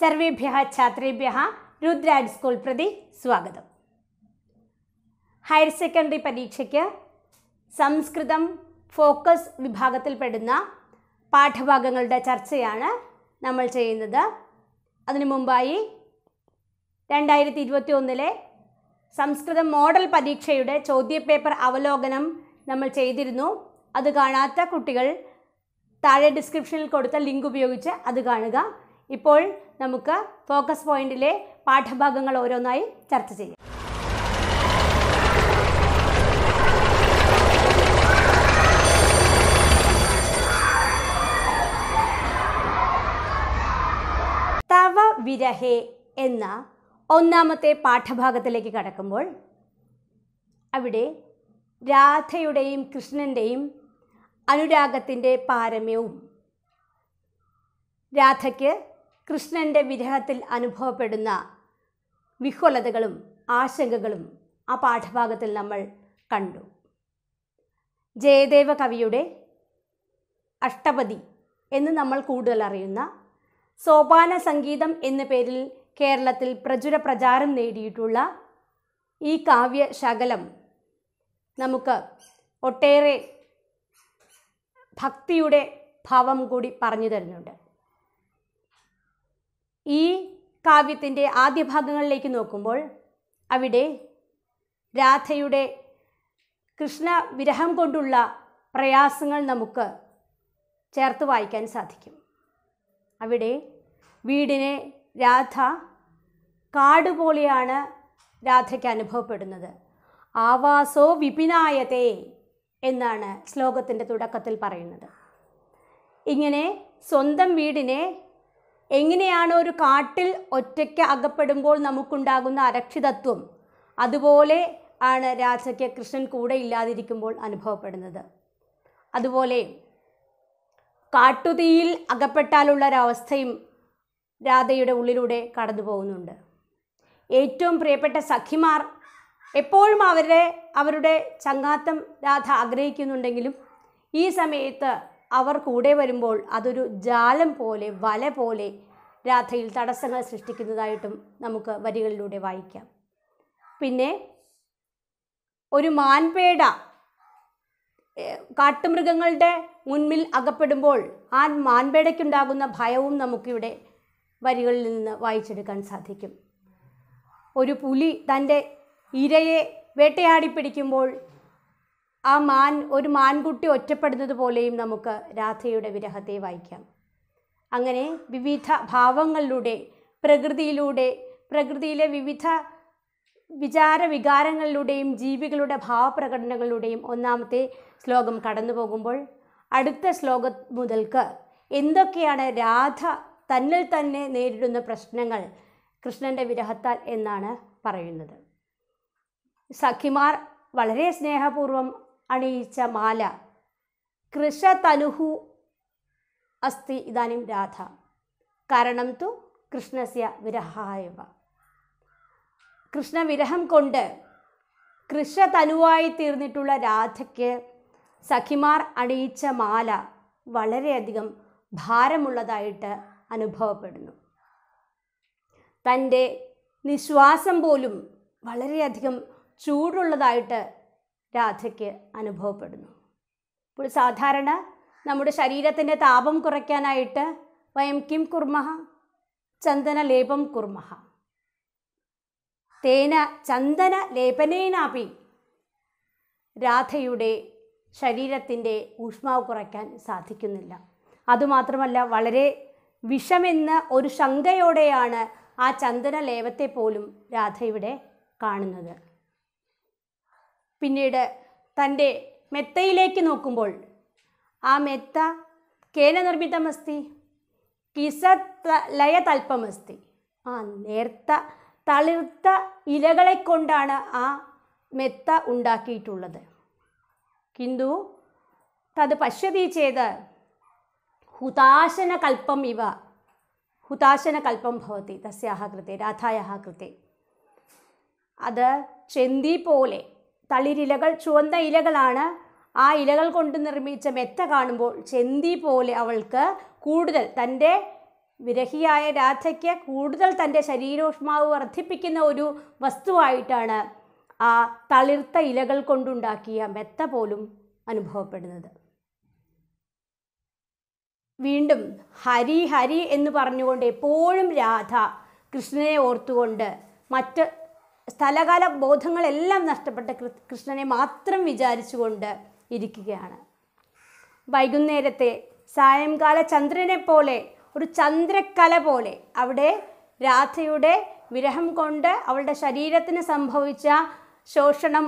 സർവേഭ്യ ഛാത്രേഭ്യ Rudraj school പ്രതി സ്വാഗതം higher secondary പരീക്ഷയ്ക്ക് സംസ്കൃതം ഫോക്കസ് വിഭാഗത്തിൽപ്പെടുന്ന പാഠഭാഗങ്ങളുടെ ചർച്ചയാണ് നമ്മൾ ചെയ്യുന്നത് അതിനു മുമ്പായി രണ്ടായിരത്തി ഇരുപത്തി ഒന്നിലെ സംസ്കൃതം മോഡൽ പരീക്ഷയുടെ ചോദ്യപേപ്പർ അവലോകനം നമ്മൾ ചെയ്തിരുന്നു അത് കാണാത്ത കുട്ടികൾ താഴെ ഡിസ്ക്രിപ്ഷനിൽ കൊടുത്ത ലിങ്ക് ഉപയോഗിച്ച് അത് കാണുക ഇപ്പോൾ നമുക്ക് ഫോക്കസ് പോയിന്റിലെ പാഠഭാഗങ്ങൾ ഓരോന്നായി ചർച്ച ചെയ്യാം തവ വിരഹേ എന്ന ഒന്നാമത്തെ പാഠഭാഗത്തിലേക്ക് കടക്കുമ്പോൾ അവിടെ രാധയുടെയും കൃഷ്ണൻ്റെയും അനുരാഗത്തിൻ്റെ പാരമ്യവും രാധയ്ക്ക് കൃഷ്ണൻ്റെ വിരഹത്തിൽ അനുഭവപ്പെടുന്ന വിഹ്വലതകളും ആശങ്കകളും ആ പാഠഭാഗത്തിൽ നമ്മൾ കണ്ടു ജയദേവ കവിയുടെ അഷ്ടപതി എന്ന് നമ്മൾ കൂടുതൽ അറിയുന്ന സോപാന സംഗീതം എന്ന പേരിൽ കേരളത്തിൽ പ്രചുര പ്രചാരം നേടിയിട്ടുള്ള ഈ കാവ്യ ശകലം നമുക്ക് ഒട്ടേറെ ഭക്തിയുടെ ഭാവം കൂടി പറഞ്ഞു തരുന്നുണ്ട് ഈ കാവ്യത്തിൻ്റെ ആദ്യ ഭാഗങ്ങളിലേക്ക് നോക്കുമ്പോൾ അവിടെ രാധയുടെ കൃഷ്ണ വിരഹം കൊണ്ടുള്ള പ്രയാസങ്ങൾ നമുക്ക് ചേർത്ത് വായിക്കാൻ സാധിക്കും അവിടെ വീടിനെ രാധ കാട് പോലെയാണ് രാധയ്ക്ക് അനുഭവപ്പെടുന്നത് ആവാസോ വിപിനായതേ എന്നാണ് ശ്ലോകത്തിൻ്റെ തുടക്കത്തിൽ പറയുന്നത് ഇങ്ങനെ സ്വന്തം വീടിനെ എങ്ങനെയാണ് ഒരു കാട്ടിൽ ഒറ്റയ്ക്ക് അകപ്പെടുമ്പോൾ നമുക്കുണ്ടാകുന്ന അരക്ഷിതത്വം അതുപോലെ ആണ് രാജയ്ക്ക് കൃഷ്ണൻ കൂടെ ഇല്ലാതിരിക്കുമ്പോൾ അനുഭവപ്പെടുന്നത് അതുപോലെ കാട്ടുതീയിൽ അകപ്പെട്ടാലുള്ള ഒരവസ്ഥയും രാധയുടെ ഉള്ളിലൂടെ കടന്നു പോകുന്നുണ്ട് ഏറ്റവും പ്രിയപ്പെട്ട സഖിമാർ എപ്പോഴും അവരുടെ അവരുടെ ചങ്ങാത്തം രാധ ആഗ്രഹിക്കുന്നുണ്ടെങ്കിലും ഈ സമയത്ത് അവർ കൂടെ വരുമ്പോൾ അതൊരു ജാലം പോലെ വല പോലെ രാധയിൽ തടസ്സങ്ങൾ സൃഷ്ടിക്കുന്നതായിട്ടും നമുക്ക് വരികളിലൂടെ വായിക്കാം പിന്നെ ഒരു മാൻപേട കാട്ടുമൃഗങ്ങളുടെ മുൻപിൽ അകപ്പെടുമ്പോൾ ആ മാൻപേടയ്ക്കുണ്ടാകുന്ന ഭയവും നമുക്കിവിടെ വരികളിൽ നിന്ന് വായിച്ചെടുക്കാൻ സാധിക്കും ഒരു പുലി തൻ്റെ ഇരയെ വേട്ടയാടി പിടിക്കുമ്പോൾ ആ മാൻ ഒരു മാൻകുട്ടി ഒറ്റപ്പെടുന്നത് പോലെയും നമുക്ക് രാധയുടെ വിരഹത്തെ വായിക്കാം അങ്ങനെ വിവിധ ഭാവങ്ങളിലൂടെ പ്രകൃതിയിലൂടെ പ്രകൃതിയിലെ വിവിധ വിചാര വികാരങ്ങളിലൂടെയും ജീവികളുടെ ഭാവപ്രകടനങ്ങളിലൂടെയും ഒന്നാമത്തെ ശ്ലോകം കടന്നു പോകുമ്പോൾ അടുത്ത ശ്ലോക മുതൽക്ക് എന്തൊക്കെയാണ് രാധ തന്നിൽ തന്നെ നേരിടുന്ന പ്രശ്നങ്ങൾ കൃഷ്ണൻ്റെ വിരഹത്താൽ എന്നാണ് പറയുന്നത് സഖിമാർ വളരെ സ്നേഹപൂർവ്വം അണിയിച്ച മാല കൃഷതനുഹു അസ്തി ഇതാനും രാധ കാരണം തു കൃഷ്ണസ്യ വിരഹായവ കൃഷ്ണവിരഹം കൊണ്ട് കൃഷതനുവായി തീർന്നിട്ടുള്ള രാധയ്ക്ക് സഖിമാർ അണിയിച്ച മാല വളരെയധികം ഭാരമുള്ളതായിട്ട് അനുഭവപ്പെടുന്നു തൻ്റെ നിശ്വാസം പോലും വളരെയധികം ചൂടുള്ളതായിട്ട് രാധയ്ക്ക് അനുഭവപ്പെടുന്നു ഇപ്പോൾ സാധാരണ നമ്മുടെ ശരീരത്തിൻ്റെ താപം കുറയ്ക്കാനായിട്ട് വയം കിം കുർമഹ ലേപം കുർമഹ തേന ചന്ദന ലേപനേനാപി രാധയുടെ ശരീരത്തിൻ്റെ ഊഷ്മാവ് കുറയ്ക്കാൻ സാധിക്കുന്നില്ല അതുമാത്രമല്ല വളരെ വിഷമെന്ന ഒരു ശങ്കയോടെയാണ് ആ ചന്ദന ലേപത്തെ പോലും രാധയുടെ കാണുന്നത് പിന്നീട് തൻ്റെ മെത്തയിലേക്ക് നോക്കുമ്പോൾ ആ മെത്ത കേന നിർമ്മിതമസ്തി കിസ ലയ തൽപ്പമസ്തി ആ നേർത്ത തളിർത്ത ഇലകളെ കൊണ്ടാണ് ആ മെത്ത ഉണ്ടാക്കിയിട്ടുള്ളത് കിന്തു തത് പശ്യതി ചെയ്ത് കൽപ്പം ഇവ കൽപ്പം ഭവതി തസ്യാഹ കൃത്തെ രാധായാഹ കൃത്തെ അത് ചെന്തി പോലെ തളിരിലകൾ ചുവന്ന ഇലകളാണ് ആ ഇലകൾ കൊണ്ട് നിർമ്മിച്ച മെത്ത കാണുമ്പോൾ ചെന്തി പോലെ അവൾക്ക് കൂടുതൽ തൻ്റെ വിരഹിയായ രാധയ്ക്ക് കൂടുതൽ തൻ്റെ ശരീരോഷ്മാവ് വർദ്ധിപ്പിക്കുന്ന ഒരു വസ്തുവായിട്ടാണ് ആ തളിർത്ത ഇലകൾ കൊണ്ടുണ്ടാക്കിയ മെത്ത പോലും അനുഭവപ്പെടുന്നത് വീണ്ടും ഹരി ഹരി എന്ന് പറഞ്ഞുകൊണ്ട് എപ്പോഴും രാധ കൃഷ്ണനെ ഓർത്തുകൊണ്ട് മറ്റ് സ്ഥലകാല ബോധങ്ങളെല്ലാം നഷ്ടപ്പെട്ട കൃഷ്ണനെ മാത്രം വിചാരിച്ചുകൊണ്ട് ഇരിക്കുകയാണ് വൈകുന്നേരത്തെ സായംകാല ചന്ദ്രനെ പോലെ ഒരു ചന്ദ്രക്കല പോലെ അവിടെ രാധയുടെ വിരഹം കൊണ്ട് അവളുടെ ശരീരത്തിന് സംഭവിച്ച ശോഷണം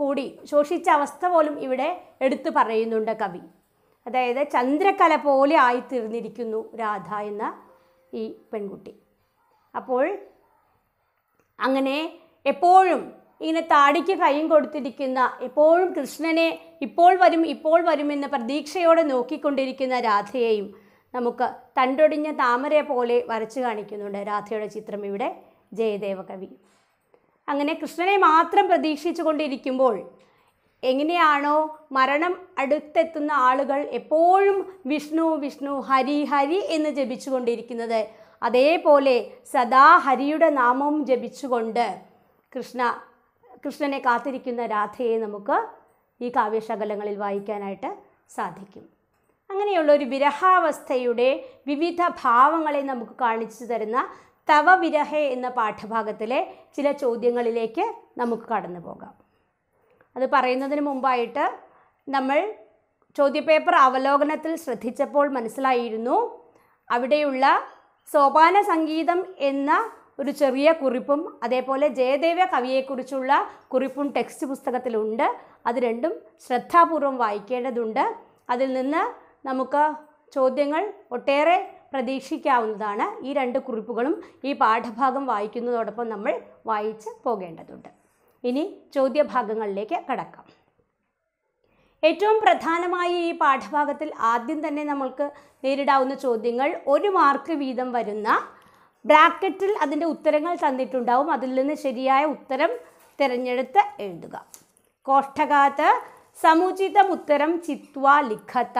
കൂടി ശോഷിച്ച അവസ്ഥ പോലും ഇവിടെ എടുത്തു പറയുന്നുണ്ട് കവി അതായത് ചന്ദ്രക്കല പോലെ ആയിത്തീർന്നിരിക്കുന്നു രാധ എന്ന ഈ പെൺകുട്ടി അപ്പോൾ അങ്ങനെ എപ്പോഴും ഇങ്ങനെ താടിക്ക് ഭയം കൊടുത്തിരിക്കുന്ന എപ്പോഴും കൃഷ്ണനെ ഇപ്പോൾ വരും ഇപ്പോൾ വരുമെന്ന പ്രതീക്ഷയോടെ നോക്കിക്കൊണ്ടിരിക്കുന്ന രാധയെയും നമുക്ക് തണ്ടൊടിഞ്ഞ താമരയെ പോലെ വരച്ചു കാണിക്കുന്നുണ്ട് രാധയുടെ ചിത്രം ഇവിടെ ജയദേവ കവി അങ്ങനെ കൃഷ്ണനെ മാത്രം പ്രതീക്ഷിച്ചു കൊണ്ടിരിക്കുമ്പോൾ എങ്ങനെയാണോ മരണം അടുത്തെത്തുന്ന ആളുകൾ എപ്പോഴും വിഷ്ണു വിഷ്ണു ഹരി ഹരി എന്ന് ജപിച്ചുകൊണ്ടിരിക്കുന്നത് അതേപോലെ സദാ ഹരിയുടെ നാമവും ജപിച്ചുകൊണ്ട് കൃഷ്ണ കൃഷ്ണനെ കാത്തിരിക്കുന്ന രാധയെ നമുക്ക് ഈ കാവ്യശകലങ്ങളിൽ വായിക്കാനായിട്ട് സാധിക്കും അങ്ങനെയുള്ള ഒരു വിരഹാവസ്ഥയുടെ വിവിധ ഭാവങ്ങളെ നമുക്ക് കാണിച്ചു തരുന്ന തവ വിരഹ എന്ന പാഠഭാഗത്തിലെ ചില ചോദ്യങ്ങളിലേക്ക് നമുക്ക് കടന്നു പോകാം അത് പറയുന്നതിന് മുമ്പായിട്ട് നമ്മൾ ചോദ്യപേപ്പർ അവലോകനത്തിൽ ശ്രദ്ധിച്ചപ്പോൾ മനസ്സിലായിരുന്നു അവിടെയുള്ള സോപാന സംഗീതം എന്ന ഒരു ചെറിയ കുറിപ്പും അതേപോലെ ജയദേവ കവിയെക്കുറിച്ചുള്ള കുറിപ്പും ടെക്സ്റ്റ് പുസ്തകത്തിലുണ്ട് അത് രണ്ടും ശ്രദ്ധാപൂർവം വായിക്കേണ്ടതുണ്ട് അതിൽ നിന്ന് നമുക്ക് ചോദ്യങ്ങൾ ഒട്ടേറെ പ്രതീക്ഷിക്കാവുന്നതാണ് ഈ രണ്ട് കുറിപ്പുകളും ഈ പാഠഭാഗം വായിക്കുന്നതോടൊപ്പം നമ്മൾ വായിച്ച് പോകേണ്ടതുണ്ട് ഇനി ചോദ്യഭാഗങ്ങളിലേക്ക് കടക്കാം ഏറ്റവും പ്രധാനമായി ഈ പാഠഭാഗത്തിൽ ആദ്യം തന്നെ നമ്മൾക്ക് നേരിടാവുന്ന ചോദ്യങ്ങൾ ഒരു മാർക്ക് വീതം വരുന്ന ബ്രാക്കറ്റിൽ അതിൻ്റെ ഉത്തരങ്ങൾ തന്നിട്ടുണ്ടാവും അതിൽ നിന്ന് ശരിയായ ഉത്തരം തിരഞ്ഞെടുത്ത് എഴുതുക കോഷ്ടകാത്ത് സമുചിതം ഉത്തരം ചിത്വ ലിഖത്ത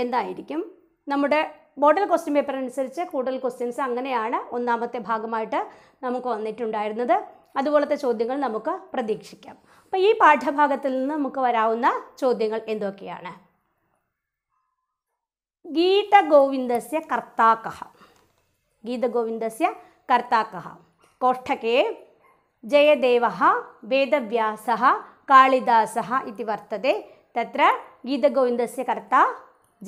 എന്തായിരിക്കും നമ്മുടെ മോഡൽ ക്വസ്റ്റ്യൻ പേപ്പർ അനുസരിച്ച് കൂടുതൽ ക്വസ്റ്റ്യൻസ് അങ്ങനെയാണ് ഒന്നാമത്തെ ഭാഗമായിട്ട് നമുക്ക് വന്നിട്ടുണ്ടായിരുന്നത് അതുപോലത്തെ ചോദ്യങ്ങൾ നമുക്ക് പ്രതീക്ഷിക്കാം അപ്പോൾ ഈ പാഠഭാഗത്തിൽ നിന്ന് നമുക്ക് വരാവുന്ന ചോദ്യങ്ങൾ എന്തൊക്കെയാണ് ഗീത ഗോവിന്ദസ്യ കർത്താക്കഹ ഗീതഗോവിന്ദസ്യ കർത്താക്ക കോഷ്ടകേ ജയദേവ വേദവ്യാസ കാളിദാസ ഇതി തത്ര ഗീതഗോവിന്ദസ്യ കർത്ത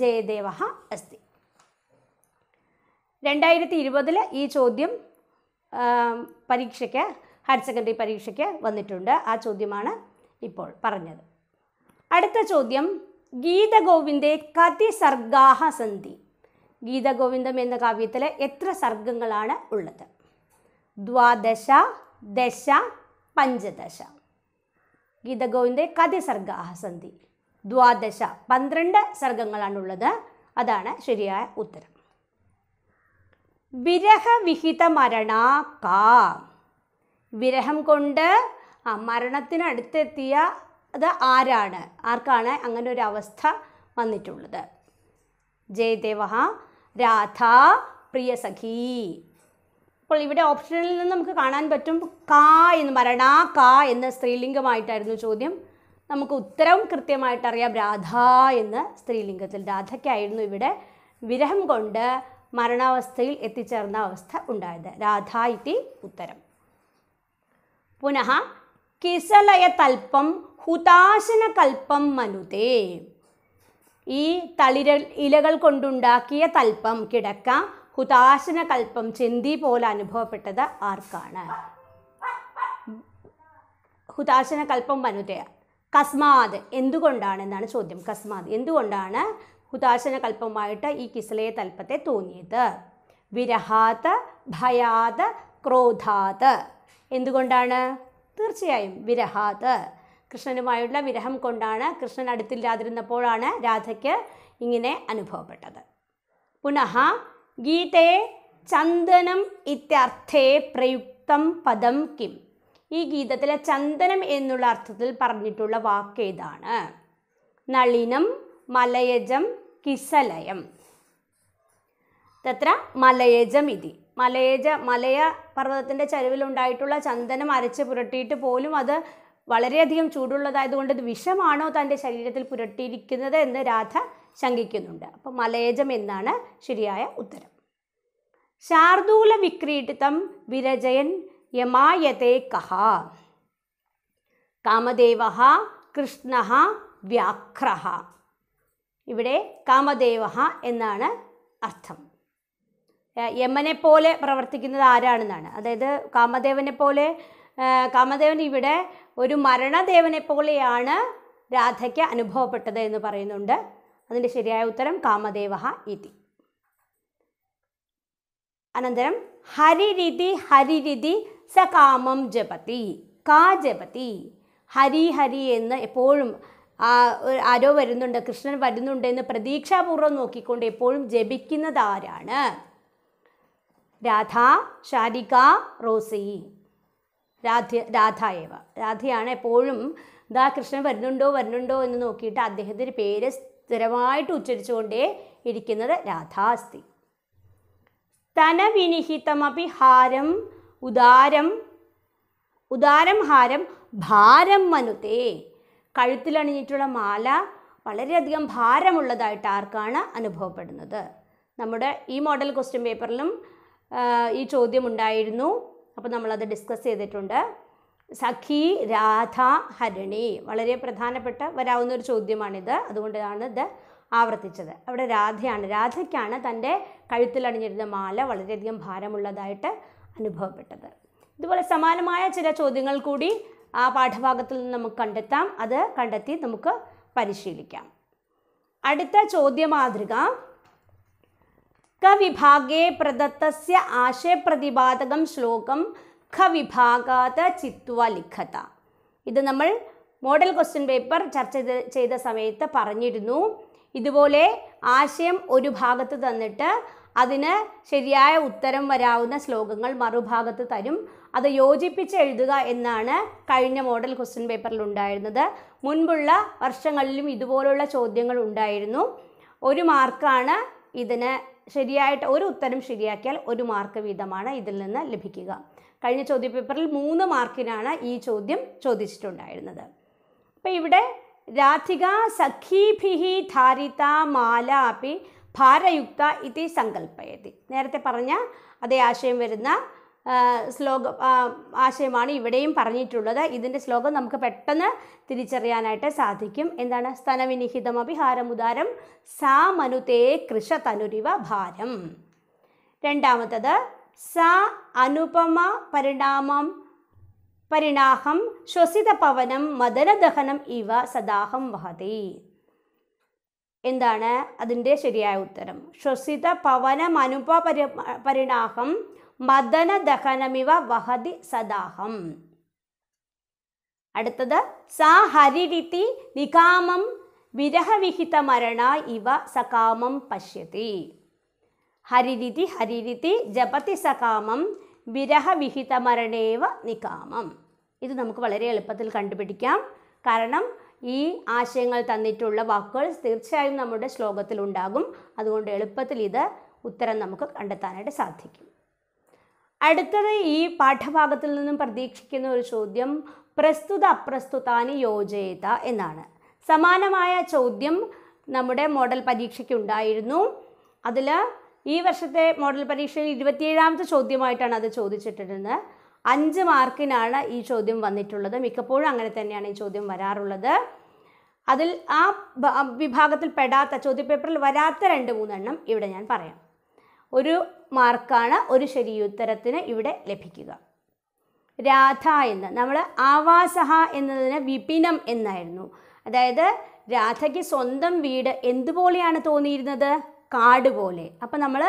ജയദേവ അസ്തി രണ്ടായിരത്തി ഇരുപതിൽ ഈ ചോദ്യം പരീക്ഷയ്ക്ക് ഹയർ സെക്കൻഡറി പരീക്ഷയ്ക്ക് വന്നിട്ടുണ്ട് ആ ചോദ്യമാണ് ഇപ്പോൾ പറഞ്ഞത് അടുത്ത ചോദ്യം ഗീതഗോവിന്ദെ കതി സർഗാഹ സന്ധി ഗീതഗോവിന്ദം എന്ന കാവ്യത്തിലെ എത്ര സർഗങ്ങളാണ് ഉള്ളത് ദ്വാദശ ദശ പഞ്ചദശ ഗീതഗോവിന്ദ കഥ സർഗ സന്ധി ദ്വാദശ പന്ത്രണ്ട് സർഗങ്ങളാണുള്ളത് അതാണ് ശരിയായ ഉത്തരം വിരഹവിഹിത മരണ കാ വിരഹം കൊണ്ട് മരണത്തിനടുത്തെത്തിയ അത് ആരാണ് ആർക്കാണ് അങ്ങനെ ഒരു അവസ്ഥ വന്നിട്ടുള്ളത് ജയദേവ രാധ സഖി അപ്പോൾ ഇവിടെ ഓപ്ഷനിൽ നിന്ന് നമുക്ക് കാണാൻ പറ്റും കാ എന്ന് മരണ കാ എന്ന സ്ത്രീലിംഗമായിട്ടായിരുന്നു ചോദ്യം നമുക്ക് ഉത്തരവും കൃത്യമായിട്ട് അറിയാം രാധ എന്ന് സ്ത്രീലിംഗത്തിൽ രാധയ്ക്കായിരുന്നു ഇവിടെ വിരഹം കൊണ്ട് മരണാവസ്ഥയിൽ എത്തിച്ചേർന്ന അവസ്ഥ ഉണ്ടായത് രാധ ഇതി ഉത്തരം പുനഃ കിസലയ തൽപ്പം ഹുതാശന കൽപ്പം മനുതേ ഈ തളിര ഇലകൾ കൊണ്ടുണ്ടാക്കിയ തൽപ്പം കിടക്ക ഹുതാശന കൽപ്പം ചെന്തി പോലെ അനുഭവപ്പെട്ടത് ആർക്കാണ് ഹുതാശന കൽപ്പം വനുതയ കസ്മാത് എന്തുകൊണ്ടാണ് എന്നാണ് ചോദ്യം കസ്മാത് എന്തുകൊണ്ടാണ് ഹുതാശന കൽപ്പമായിട്ട് ഈ കിസലയ തൽപ്പത്തെ തോന്നിയത് വിരഹാത് ഭയാത് ക്രോധാത് എന്തുകൊണ്ടാണ് തീർച്ചയായും വിരഹാത് കൃഷ്ണനുമായുള്ള വിരഹം കൊണ്ടാണ് കൃഷ്ണൻ അടുത്തില്ലാതിരുന്നപ്പോഴാണ് രാധയ്ക്ക് ഇങ്ങനെ അനുഭവപ്പെട്ടത് പുനഃ ഗീതേ ചന്ദനം ഇത്യർത്ഥേ പ്രയുക്തം പദം കിം ഈ ഗീതത്തിലെ ചന്ദനം എന്നുള്ള അർത്ഥത്തിൽ പറഞ്ഞിട്ടുള്ള വാക്ക് ഏതാണ് നളിനം മലയജം കിസലയം തത്ര മലയജം ഇതി മലയജ മലയ പർവ്വതത്തിൻ്റെ ചരിവിലുണ്ടായിട്ടുള്ള ചന്ദനം അരച്ച് പുരട്ടിയിട്ട് പോലും അത് വളരെയധികം ചൂടുള്ളതായതുകൊണ്ട് ഇത് വിഷമാണോ തൻ്റെ ശരീരത്തിൽ പുരട്ടിയിരിക്കുന്നത് എന്ന് രാധ ശങ്കിക്കുന്നുണ്ട് അപ്പോൾ മലയജം എന്നാണ് ശരിയായ ഉത്തരം ശാർദൂല വിക്രീഡിതം വിരജയൻ യമായതേ കഹ കാമദേവ കൃഷ്ണ വ്യാഘ്ര ഇവിടെ കാമദേവ എന്നാണ് അർത്ഥം യമനെ പോലെ പ്രവർത്തിക്കുന്നത് ആരാണെന്നാണ് അതായത് കാമദേവനെ പോലെ കാമദേവൻ ഇവിടെ ഒരു മരണദേവനെ പോലെയാണ് രാധയ്ക്ക് അനുഭവപ്പെട്ടത് എന്ന് പറയുന്നുണ്ട് അതിൻ്റെ ശരിയായ ഉത്തരം കാമദേവ ഇതി അനന്തരം ഹരിരിതി ഹരിരിതി സ കാമം ജപതി കാ ജപതി ഹരി ഹരി എന്ന് എപ്പോഴും ആരോ വരുന്നുണ്ട് കൃഷ്ണൻ വരുന്നുണ്ട് എന്ന് പ്രതീക്ഷാപൂർവ്വം നോക്കിക്കൊണ്ട് എപ്പോഴും ജപിക്കുന്നത് ആരാണ് രാധ ഷാരിക റോസി രാധ രാധായവ രാധയാണ് എപ്പോഴും ദാ കൃഷ്ണൻ വരുന്നുണ്ടോ വരുന്നുണ്ടോ എന്ന് നോക്കിയിട്ട് അദ്ദേഹത്തിൻ്റെ പേര് സ്ഥിരമായിട്ട് ഉച്ചരിച്ചുകൊണ്ടേ ഇരിക്കുന്നത് രാധാസ്തി സ്തനവിനിഹിതമപി ഹാരം ഉദാരം ഉദാരം ഹാരം ഭാരം മനുതേ കഴുത്തിലണിഞ്ഞിട്ടുള്ള മാല വളരെയധികം ഭാരമുള്ളതായിട്ട് ആർക്കാണ് അനുഭവപ്പെടുന്നത് നമ്മുടെ ഈ മോഡൽ ക്വസ്റ്റ്യൻ പേപ്പറിലും ഈ ചോദ്യം ഉണ്ടായിരുന്നു അപ്പോൾ നമ്മളത് ഡിസ്കസ് ചെയ്തിട്ടുണ്ട് സഖി രാധ ഹരണി വളരെ പ്രധാനപ്പെട്ട വരാവുന്ന ഒരു ചോദ്യമാണിത് അതുകൊണ്ടാണ് ഇത് ആവർത്തിച്ചത് അവിടെ രാധയാണ് രാധയ്ക്കാണ് തൻ്റെ കഴുത്തിലണിഞ്ഞിരുന്ന മാല വളരെയധികം ഭാരമുള്ളതായിട്ട് അനുഭവപ്പെട്ടത് ഇതുപോലെ സമാനമായ ചില ചോദ്യങ്ങൾ കൂടി ആ പാഠഭാഗത്തിൽ നിന്ന് നമുക്ക് കണ്ടെത്താം അത് കണ്ടെത്തി നമുക്ക് പരിശീലിക്കാം അടുത്ത മാതൃക കവിഭാഗേ പ്രദത്തസ്യ ആശയപ്രതിപാദകം ശ്ലോകം ഖവിഭാഗാത ചിത്വ ലിഖത ഇത് നമ്മൾ മോഡൽ ക്വസ്റ്റ്യൻ പേപ്പർ ചർച്ച ചെയ്ത് ചെയ്ത സമയത്ത് പറഞ്ഞിരുന്നു ഇതുപോലെ ആശയം ഒരു ഭാഗത്ത് തന്നിട്ട് അതിന് ശരിയായ ഉത്തരം വരാവുന്ന ശ്ലോകങ്ങൾ മറുഭാഗത്ത് തരും അത് യോജിപ്പിച്ച് എഴുതുക എന്നാണ് കഴിഞ്ഞ മോഡൽ ക്വസ്റ്റ്യൻ പേപ്പറിൽ ഉണ്ടായിരുന്നത് മുൻപുള്ള വർഷങ്ങളിലും ഇതുപോലുള്ള ചോദ്യങ്ങൾ ഉണ്ടായിരുന്നു ഒരു മാർക്കാണ് ഇതിന് ശരിയായിട്ട് ഒരു ഉത്തരം ശരിയാക്കിയാൽ ഒരു മാർക്ക് വീതമാണ് ഇതിൽ നിന്ന് ലഭിക്കുക കഴിഞ്ഞ ചോദ്യപേപ്പറിൽ മൂന്ന് മാർക്കിനാണ് ഈ ചോദ്യം ചോദിച്ചിട്ടുണ്ടായിരുന്നത് അപ്പോൾ ഇവിടെ രാധിക സഖീഭിഹി ധാരിത മാല അപ്പി ഭാരയുക്ത ഇതി സങ്കല്പയതി നേരത്തെ പറഞ്ഞ അതേ ആശയം വരുന്ന ശ്ലോകം ആശയമാണ് ഇവിടെയും പറഞ്ഞിട്ടുള്ളത് ഇതിൻ്റെ ശ്ലോകം നമുക്ക് പെട്ടെന്ന് തിരിച്ചറിയാനായിട്ട് സാധിക്കും എന്താണ് അഭിഹാരം ഉദാരം സാ മനുതേ കൃഷ തനുരിവ ഭാരം രണ്ടാമത്തത് സ അനുപമ പരിണാമം പരിണാഹം ശ്വസിത പവനം മദനദഹനം ഇവ സദാഹം വഹതി എന്താണ് അതിൻ്റെ ശരിയായ ഉത്തരം ശ്വസിത പവനം അനുപ പരിണാഹം ദഹനമിവ വഹതി സദാഹം അടുത്തത് സാ ഹരിരിതി നികാമം വിരഹവിഹിത മരണ ഇവ സകാമം പശ്യതി ഹരിരിതി ഹരിരിതി ജപതി സകാമം വിരഹവിഹിത മരണേവ നികാമം ഇത് നമുക്ക് വളരെ എളുപ്പത്തിൽ കണ്ടുപിടിക്കാം കാരണം ഈ ആശയങ്ങൾ തന്നിട്ടുള്ള വാക്കുകൾ തീർച്ചയായും നമ്മുടെ ശ്ലോകത്തിൽ ഉണ്ടാകും അതുകൊണ്ട് എളുപ്പത്തിൽ ഇത് ഉത്തരം നമുക്ക് കണ്ടെത്താനായിട്ട് സാധിക്കും അടുത്തത് ഈ പാഠഭാഗത്തിൽ നിന്നും പ്രതീക്ഷിക്കുന്ന ഒരു ചോദ്യം പ്രസ്തുത അപ്രസ്തുതാനി യോജയിത എന്നാണ് സമാനമായ ചോദ്യം നമ്മുടെ മോഡൽ പരീക്ഷയ്ക്ക് ഉണ്ടായിരുന്നു അതിൽ ഈ വർഷത്തെ മോഡൽ പരീക്ഷയിൽ ഇരുപത്തിയേഴാമത്തെ ചോദ്യമായിട്ടാണ് അത് ചോദിച്ചിട്ടിരുന്നത് അഞ്ച് മാർക്കിനാണ് ഈ ചോദ്യം വന്നിട്ടുള്ളത് മിക്കപ്പോഴും അങ്ങനെ തന്നെയാണ് ഈ ചോദ്യം വരാറുള്ളത് അതിൽ ആ വിഭാഗത്തിൽ പെടാത്ത ചോദ്യപേപ്പറിൽ വരാത്ത രണ്ട് മൂന്നെണ്ണം ഇവിടെ ഞാൻ പറയാം ഒരു മാർക്കാണ് ഒരു ശരിയുത്തരത്തിന് ഇവിടെ ലഭിക്കുക രാധ എന്ന് നമ്മൾ ആവാസഹ എന്നതിന് വിപിനം എന്നായിരുന്നു അതായത് രാധയ്ക്ക് സ്വന്തം വീട് എന്തുപോലെയാണ് തോന്നിയിരുന്നത് കാട് പോലെ അപ്പം നമ്മൾ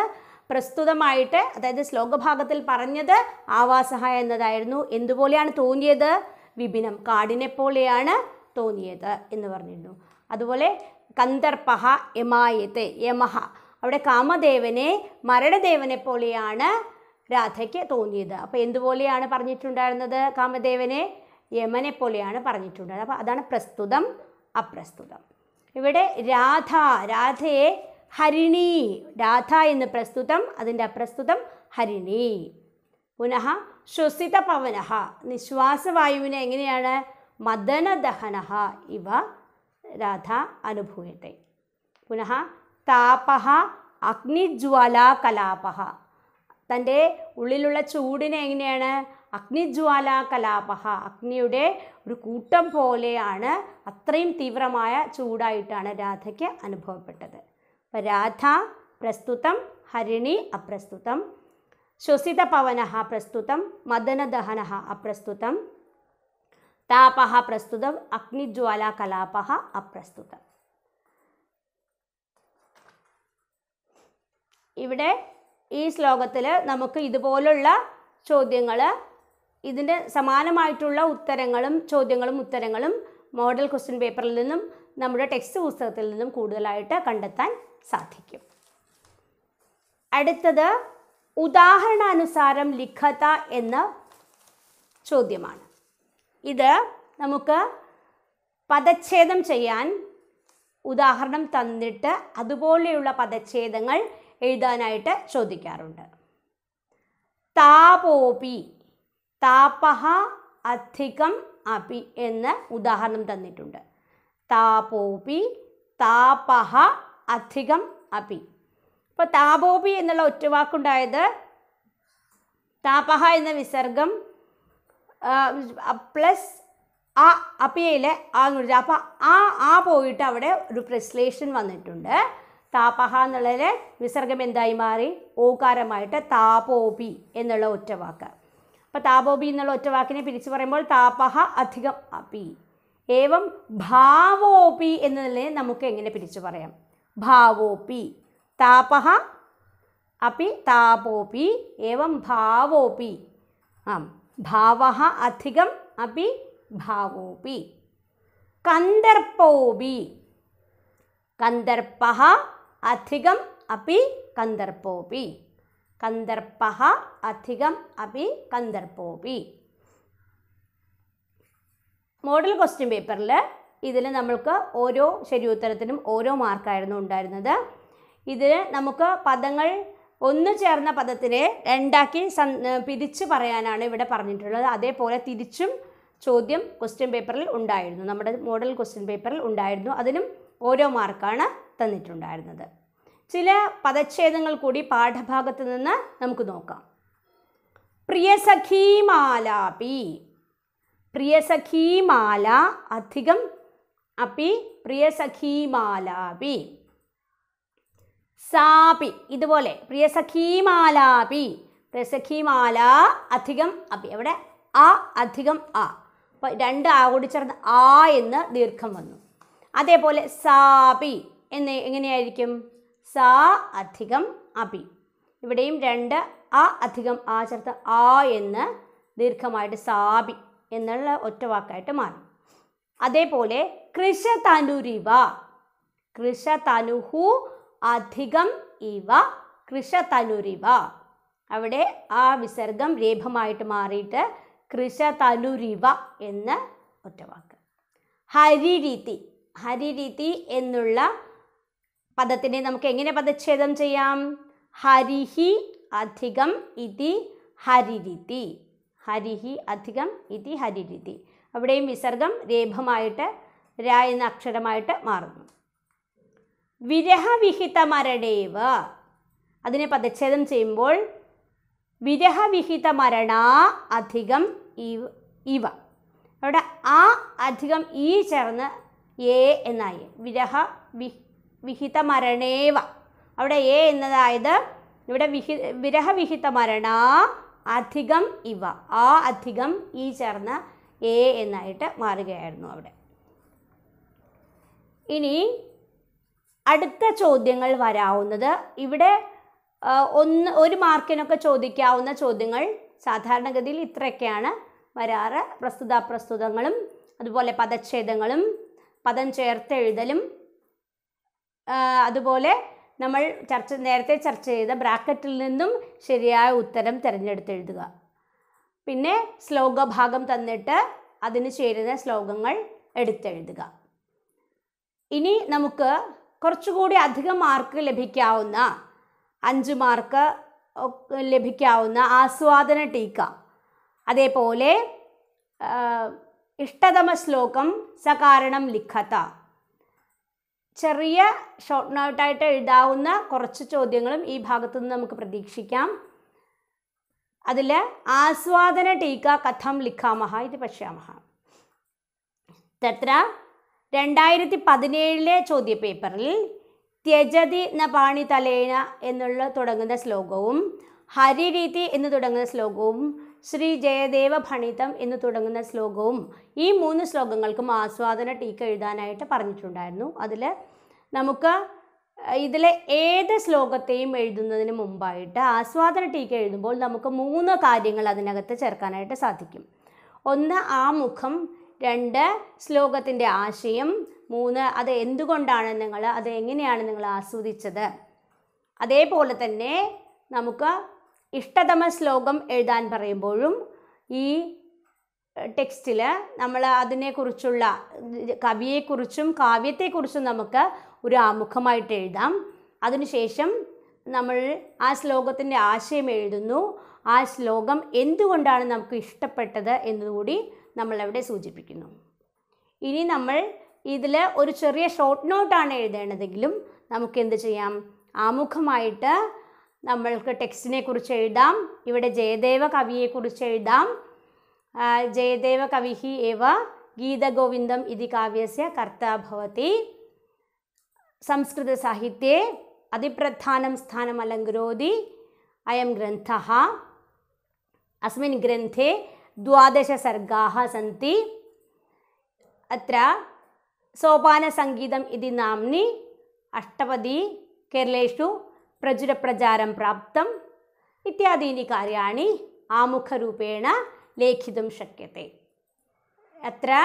പ്രസ്തുതമായിട്ട് അതായത് ശ്ലോകഭാഗത്തിൽ പറഞ്ഞത് ആവാസഹ എന്നതായിരുന്നു എന്തുപോലെയാണ് തോന്നിയത് വിപിനം കാടിനെ പോലെയാണ് തോന്നിയത് എന്ന് പറഞ്ഞിരുന്നു അതുപോലെ കന്ദർപ്പഹ യമായത്തെ യമഹ അവിടെ കാമദേവനെ മരണദേവനെ പോലെയാണ് രാധയ്ക്ക് തോന്നിയത് അപ്പോൾ എന്തുപോലെയാണ് പറഞ്ഞിട്ടുണ്ടായിരുന്നത് കാമദേവനെ യമനെ പോലെയാണ് പറഞ്ഞിട്ടുണ്ടായത് അപ്പോൾ അതാണ് പ്രസ്തുതം അപ്രസ്തുതം ഇവിടെ രാധ രാധയെ ഹരിണി രാധ എന്ന് പ്രസ്തുതം അതിൻ്റെ അപ്രസ്തുതം ഹരിണി പുനഃ ശ്വസിത പവന നിശ്വാസവായുവിനെ എങ്ങനെയാണ് മദനദഹന ഇവ രാധ അനുഭൂയത്തെ പുനഃ താപഹ അഗ്നിജ്വാലാകലാപഹ തൻ്റെ ഉള്ളിലുള്ള ചൂടിനെ എങ്ങനെയാണ് അഗ്നിജ്വാലാകലാപഹ അഗ്നിയുടെ ഒരു കൂട്ടം പോലെയാണ് അത്രയും തീവ്രമായ ചൂടായിട്ടാണ് രാധയ്ക്ക് അനുഭവപ്പെട്ടത് അപ്പം രാധ പ്രസ്തുതം ഹരിണി അപ്രസ്തുതം ശ്വസിത പവന പ്രസ്തുതം മദനദഹന അപ്രസ്തുതം താപ പ്രസ്തുതം അഗ്നിജ്വാലാകലാപ അപ്രസ്തുതം ഇവിടെ ഈ ശ്ലോകത്തിൽ നമുക്ക് ഇതുപോലുള്ള ചോദ്യങ്ങൾ ഇതിൻ്റെ സമാനമായിട്ടുള്ള ഉത്തരങ്ങളും ചോദ്യങ്ങളും ഉത്തരങ്ങളും മോഡൽ ക്വസ്റ്റ്യൻ പേപ്പറിൽ നിന്നും നമ്മുടെ ടെക്സ്റ്റ് പുസ്തകത്തിൽ നിന്നും കൂടുതലായിട്ട് കണ്ടെത്താൻ സാധിക്കും അടുത്തത് ഉദാഹരണാനുസാരം ലിഖത എന്ന ചോദ്യമാണ് ഇത് നമുക്ക് പദച്ഛേദം ചെയ്യാൻ ഉദാഹരണം തന്നിട്ട് അതുപോലെയുള്ള പദച്ഛേദങ്ങൾ എഴുതാനായിട്ട് ചോദിക്കാറുണ്ട് താപോപി താപഹ അധികം അപി എന്ന് ഉദാഹരണം തന്നിട്ടുണ്ട് താപോപി താപഹ അധികം അപി ഇപ്പോൾ താപോപി എന്നുള്ള ഒറ്റവാക്കുണ്ടായത് താപഹ എന്ന വിസർഗം പ്ലസ് ആ അപ്പിയയിലെ ആ എന്ന് അപ്പോൾ ആ ആ പോയിട്ട് അവിടെ ഒരു പ്രസ്ലേഷൻ വന്നിട്ടുണ്ട് താപഹ എന്നുള്ളതിൽ വിസർഗം എന്തായി മാറി ഓകാരമായിട്ട് താപോപി എന്നുള്ള ഒറ്റവാക്ക് അപ്പോൾ താപോപി എന്നുള്ള ഒറ്റവാക്കിനെ പിരിച്ചു പറയുമ്പോൾ താപഹ അധികം അപി ഏവം ഭാവോപി എന്നതിനെ നമുക്ക് എങ്ങനെ പിരിച്ചു പറയാം ഭാവോപി താപഹ അപ്പി താപോപി ഏവം ഭാവോപി ആ ഭാവ അധികം അപി ഭാവോപി കന്ദർപ്പോപി കന്ദർപ്പ അധികം അപി കന്ദർപ്പോപി കന്ദർപ്പ അധികം അപി കന്ദർപ്പോപി മോഡൽ ക്വസ്റ്റ്യൻ പേപ്പറിൽ ഇതിൽ നമ്മൾക്ക് ഓരോ ശരി ഉത്തരത്തിനും ഓരോ മാർക്കായിരുന്നു ഉണ്ടായിരുന്നത് ഇതിൽ നമുക്ക് പദങ്ങൾ ഒന്ന് ചേർന്ന പദത്തിനെ രണ്ടാക്കി സൻ പിരിച്ച് പറയാനാണ് ഇവിടെ പറഞ്ഞിട്ടുള്ളത് അതേപോലെ തിരിച്ചും ചോദ്യം ക്വസ്റ്റ്യൻ പേപ്പറിൽ ഉണ്ടായിരുന്നു നമ്മുടെ മോഡൽ ക്വസ്റ്റ്യൻ പേപ്പറിൽ ഉണ്ടായിരുന്നു അതിനും ഓരോ മാർക്കാണ് തന്നിട്ടുണ്ടായിരുന്നത് ചില പദച്ഛേദങ്ങൾ കൂടി പാഠഭാഗത്ത് നിന്ന് നമുക്ക് നോക്കാം പ്രിയസഖീമാലാപി പ്രിയസഖീമാല അധികം അപ്പി പ്രിയസഖീമാലാപി സാപി ഇതുപോലെ പ്രിയസഖീമാലാപി പ്രിയസഖീമാല അധികം അപ്പി എവിടെ ആ അധികം ആ അപ്പോൾ രണ്ട് ആ കൂടി ചേർന്ന് ആ എന്ന് ദീർഘം വന്നു അതേപോലെ സാപി എന്ന് എങ്ങനെയായിരിക്കും സാ അധികം അബി ഇവിടെയും രണ്ട് അ അധികം ആ ചേർത്ത് ആ എന്ന് ദീർഘമായിട്ട് സാബി എന്നുള്ള ഒറ്റ വാക്കായിട്ട് മാറും അതേപോലെ കൃഷ തനുരിവ കൃഷ തനുഹു അധികം ഇവ കൃഷ തനുരിവ അവിടെ ആ വിസർഗം രേഭമായിട്ട് മാറിയിട്ട് കൃഷ തനുരിവ എന്ന ഒറ്റ വാക്ക് ഹരിരീതി ഹരിരീതി എന്നുള്ള പദത്തിനെ നമുക്ക് എങ്ങനെ പദച്ഛേദം ചെയ്യാം ഹരിഹി അധികം ഇതി ഹരിരീതി ഹരിഹി അധികം ഇതി ഹരിരീതി അവിടെയും വിസർഗം രേഭമായിട്ട് ര എന്ന അക്ഷരമായിട്ട് മാറുന്നു വിരഹവിഹിത മരണേവ അതിനെ പദച്ഛേദം ചെയ്യുമ്പോൾ വിരഹവിഹിത മരണ അധികം ഇവ ഇവ അവിടെ ആ അധികം ഈ ചേർന്ന് എ എന്നായി വിരഹ വി വിഹിത മരണേവ അവിടെ എ എന്നതായത് ഇവിടെ വിഹി വിരഹവിഹിത മരണ അധികം ഇവ ആ അധികം ഈ ചേർന്ന എ എന്നായിട്ട് മാറുകയായിരുന്നു അവിടെ ഇനി അടുത്ത ചോദ്യങ്ങൾ വരാവുന്നത് ഇവിടെ ഒന്ന് ഒരു മാർക്കിനൊക്കെ ചോദിക്കാവുന്ന ചോദ്യങ്ങൾ സാധാരണഗതിയിൽ ഇത്രയൊക്കെയാണ് വരാറ് പ്രസ്തുത പ്രസ്തുതങ്ങളും അതുപോലെ പദച്ഛേദങ്ങളും പദം ചേർത്തെഴുതലും അതുപോലെ നമ്മൾ ചർച്ച നേരത്തെ ചർച്ച ചെയ്ത ബ്രാക്കറ്റിൽ നിന്നും ശരിയായ ഉത്തരം തിരഞ്ഞെടുത്തെഴുതുക പിന്നെ ശ്ലോക ഭാഗം തന്നിട്ട് അതിന് ചേരുന്ന ശ്ലോകങ്ങൾ എടുത്തെഴുതുക ഇനി നമുക്ക് കുറച്ചുകൂടി അധികം മാർക്ക് ലഭിക്കാവുന്ന അഞ്ച് മാർക്ക് ലഭിക്കാവുന്ന ആസ്വാദന ടീക്ക അതേപോലെ ഇഷ്ടതമ ശ്ലോകം സകാരണം ലിഖത ചെറിയ ഷോർട്ട് നോട്ടായിട്ട് എഴുതാവുന്ന കുറച്ച് ചോദ്യങ്ങളും ഈ ഭാഗത്തു നിന്ന് നമുക്ക് പ്രതീക്ഷിക്കാം അതിൽ ആസ്വാദന ടീക്ക കഥം ലിഖാമഹ ഇത് പശ്യാമഹ തത്ര രണ്ടായിരത്തി പതിനേഴിലെ പേപ്പറിൽ ത്യജതി ന പാണി തലേന എന്നുള്ള തുടങ്ങുന്ന ശ്ലോകവും ഹരിരീതി എന്ന് തുടങ്ങുന്ന ശ്ലോകവും ശ്രീ ജയദേവ ഭണിതം എന്ന് തുടങ്ങുന്ന ശ്ലോകവും ഈ മൂന്ന് ശ്ലോകങ്ങൾക്കും ആസ്വാദന ടീക്ക എഴുതാനായിട്ട് പറഞ്ഞിട്ടുണ്ടായിരുന്നു അതിൽ നമുക്ക് ഇതിലെ ഏത് ശ്ലോകത്തെയും എഴുതുന്നതിന് മുമ്പായിട്ട് ആസ്വാദന ടീക്ക എഴുതുമ്പോൾ നമുക്ക് മൂന്ന് കാര്യങ്ങൾ അതിനകത്ത് ചേർക്കാനായിട്ട് സാധിക്കും ഒന്ന് ആമുഖം രണ്ട് ശ്ലോകത്തിൻ്റെ ആശയം മൂന്ന് അത് എന്തുകൊണ്ടാണ് നിങ്ങൾ അത് എങ്ങനെയാണ് നിങ്ങൾ ആസ്വദിച്ചത് അതേപോലെ തന്നെ നമുക്ക് ഇഷ്ടതമ ശ്ലോകം എഴുതാൻ പറയുമ്പോഴും ഈ ടെക്സ്റ്റിൽ നമ്മൾ അതിനെക്കുറിച്ചുള്ള കവിയെക്കുറിച്ചും കാവ്യത്തെക്കുറിച്ചും നമുക്ക് ഒരു ആമുഖമായിട്ട് എഴുതാം അതിനുശേഷം നമ്മൾ ആ ശ്ലോകത്തിൻ്റെ ആശയം എഴുതുന്നു ആ ശ്ലോകം എന്തുകൊണ്ടാണ് നമുക്ക് ഇഷ്ടപ്പെട്ടത് എന്നുകൂടി നമ്മളവിടെ സൂചിപ്പിക്കുന്നു ഇനി നമ്മൾ ഇതിൽ ഒരു ചെറിയ ഷോർട്ട് നോട്ടാണ് എഴുതേണ്ടതെങ്കിലും നമുക്ക് എന്ത് ചെയ്യാം ആമുഖമായിട്ട് നമ്മൾക്ക് ടെക്സ്റ്റിനെ കുറിച്ച് എഴുതാം ഇവിടെ ജയദേവ കവിയെക്കുറിച്ച് എഴുതാം ജയദേവ കവിഹി ഏവ ഗീതഗോവിന്ദം ഇതി കാവ്യസ്യ കർത്താഭവതി സംസ്കൃത സംസ്കൃതസാഹിത്യെ അതിപ്രധാനം സ്ഥാനം അലങ്കരോതി അയം ഗ്രന്ഥ അസ്മൻ ഗ്രന്ഥേ ദ്വാദശ സർഗാ सन्ति അത്ര സോപാനസംഗീതം इति നാംനി അഷ്ടപതി കേരളേഷു प्रचुरप्रचारं प्राप्तम् इत्यादीनि कार्याणि आमुखरूपेण लेखितुं शक्यते अत्र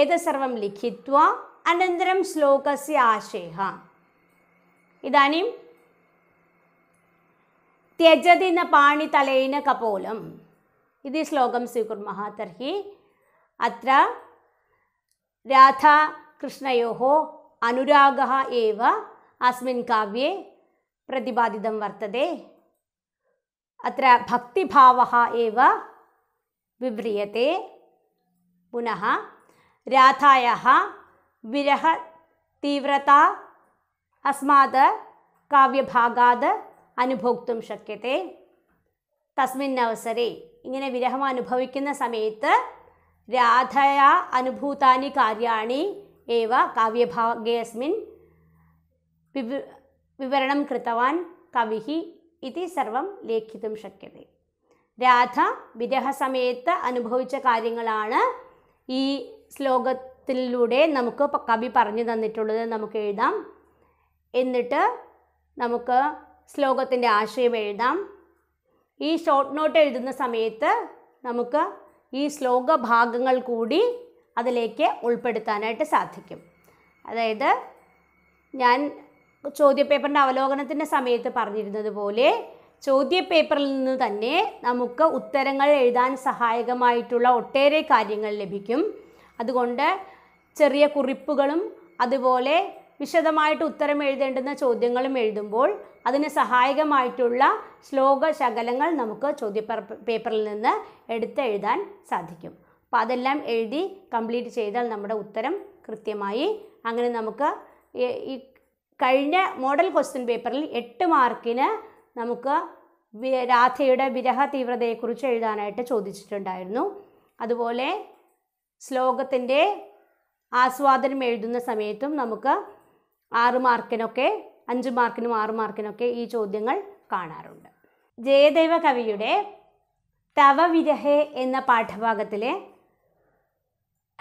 एतत्सर्वं लिखित्वा अनन्तरं श्लोकस्य आशयः इदानीं त्यजति न पाणितलेन कपोलम् इति श्लोकं स्वीकुर्मः तर्हि अत्र राधाकृष्णयोः अनुरागः एव अस्मिन् काव्ये प्रतिपादित वर्त अक्ति विव्रीये पुनः राधा विरह तीव्रता अस्मा काव्यभागात शक्यते तस्वसरे इन विरहमुविक समयत राधया अभूता कार्याण काव्यभागे अस्म വിവരണം कृतवान् कविः इति സർവം ലേഖിതും ശക്യത രാധ വിരഹസമയത്ത് അനുഭവിച്ച കാര്യങ്ങളാണ് ഈ ശ്ലോകത്തിലൂടെ നമുക്ക് കവി പറഞ്ഞു തന്നിട്ടുള്ളത് നമുക്ക് എഴുതാം എന്നിട്ട് നമുക്ക് ശ്ലോകത്തിൻ്റെ ആശയം എഴുതാം ഈ ഷോർട്ട് നോട്ട് എഴുതുന്ന സമയത്ത് നമുക്ക് ഈ ശ്ലോക ഭാഗങ്ങൾ കൂടി അതിലേക്ക് ഉൾപ്പെടുത്താനായിട്ട് സാധിക്കും അതായത് ഞാൻ ചോദ്യപേപ്പറിൻ്റെ അവലോകനത്തിൻ്റെ സമയത്ത് പറഞ്ഞിരുന്നത് പോലെ ചോദ്യപേപ്പറിൽ നിന്ന് തന്നെ നമുക്ക് ഉത്തരങ്ങൾ എഴുതാൻ സഹായകമായിട്ടുള്ള ഒട്ടേറെ കാര്യങ്ങൾ ലഭിക്കും അതുകൊണ്ട് ചെറിയ കുറിപ്പുകളും അതുപോലെ വിശദമായിട്ട് ഉത്തരം എഴുതേണ്ടുന്ന ചോദ്യങ്ങളും എഴുതുമ്പോൾ അതിന് സഹായകമായിട്ടുള്ള ശ്ലോക ശകലങ്ങൾ നമുക്ക് ചോദ്യ പേപ്പറിൽ നിന്ന് എടുത്ത് എഴുതാൻ സാധിക്കും അപ്പം അതെല്ലാം എഴുതി കംപ്ലീറ്റ് ചെയ്താൽ നമ്മുടെ ഉത്തരം കൃത്യമായി അങ്ങനെ നമുക്ക് ഈ കഴിഞ്ഞ മോഡൽ ക്വസ്റ്റ്യൻ പേപ്പറിൽ എട്ട് മാർക്കിന് നമുക്ക് രാധയുടെ വിരഹ തീവ്രതയെക്കുറിച്ച് എഴുതാനായിട്ട് ചോദിച്ചിട്ടുണ്ടായിരുന്നു അതുപോലെ ശ്ലോകത്തിൻ്റെ ആസ്വാദനം എഴുതുന്ന സമയത്തും നമുക്ക് ആറ് മാർക്കിനൊക്കെ അഞ്ച് മാർക്കിനും ആറ് മാർക്കിനൊക്കെ ഈ ചോദ്യങ്ങൾ കാണാറുണ്ട് ജയദേവ കവിയുടെ തവ വിരഹേ എന്ന പാഠഭാഗത്തിലെ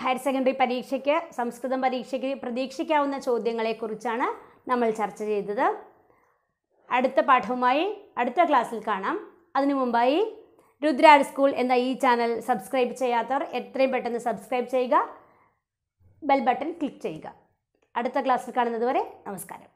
ഹയർ സെക്കൻഡറി പരീക്ഷയ്ക്ക് സംസ്കൃതം പരീക്ഷയ്ക്ക് പ്രതീക്ഷിക്കാവുന്ന ചോദ്യങ്ങളെക്കുറിച്ചാണ് നമ്മൾ ചർച്ച ചെയ്തത് അടുത്ത പാഠവുമായി അടുത്ത ക്ലാസ്സിൽ കാണാം അതിനു മുമ്പായി രുദ്രാർ സ്കൂൾ എന്ന ഈ ചാനൽ സബ്സ്ക്രൈബ് ചെയ്യാത്തവർ എത്രയും പെട്ടെന്ന് സബ്സ്ക്രൈബ് ചെയ്യുക ബെൽ ബട്ടൺ ക്ലിക്ക് ചെയ്യുക അടുത്ത ക്ലാസ്സിൽ കാണുന്നത് വരെ നമസ്കാരം